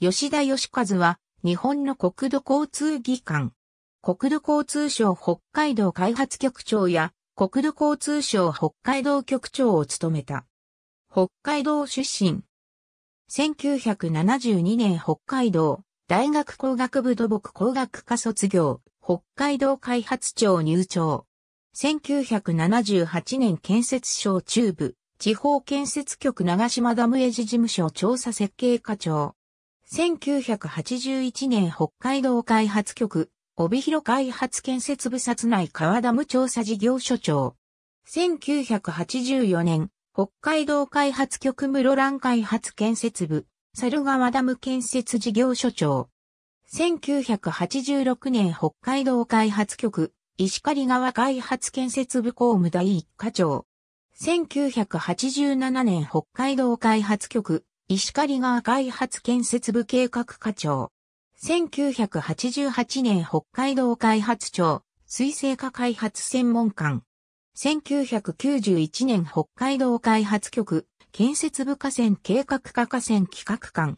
吉田義和は、日本の国土交通技官。国土交通省北海道開発局長や、国土交通省北海道局長を務めた。北海道出身。1972年北海道大学工学部土木工学科卒業、北海道開発庁入庁。1978年建設省中部地方建設局長島ダムエジ事務所調査設計課長。1981年北海道開発局、帯広開発建設部札内川ダム調査事業所長。1984年、北海道開発局室蘭開発建設部、猿川ダム建設事業所長。1986年北海道開発局、石狩川開発建設部公務第一課長。1987年北海道開発局、石狩川開発建設部計画課長。1988年北海道開発庁水性化開発専門官。1991年北海道開発局建設部河川計画課河川企画官。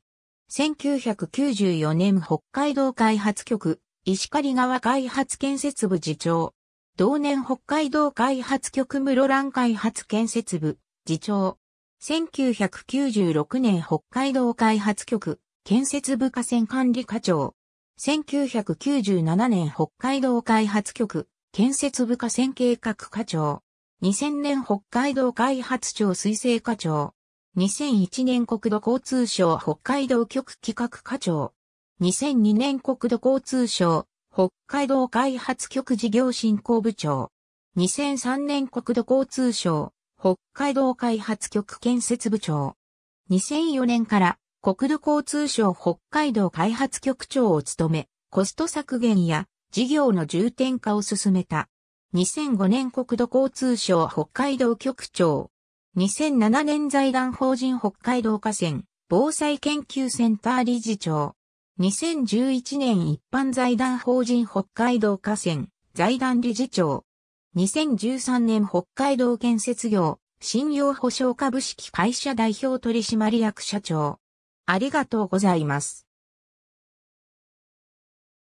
1994年北海道開発局石狩川開発建設部次長。同年北海道開発局室蘭開発建設部次長。1996年北海道開発局建設部河川管理課長。1997年北海道開発局建設部河川計画課長。2000年北海道開発庁水薦課長。2001年国土交通省北海道局企画課長。2002年国土交通省北海道開発局事業振興部長。2003年国土交通省北海道開発局建設部長。2004年から国土交通省北海道開発局長を務め、コスト削減や事業の重点化を進めた。2005年国土交通省北海道局長。2007年財団法人北海道河川防災研究センター理事長。2011年一般財団法人北海道河川財団理事長。2013年北海道建設業、信用保証株式会社代表取締役社長。ありがとうございます。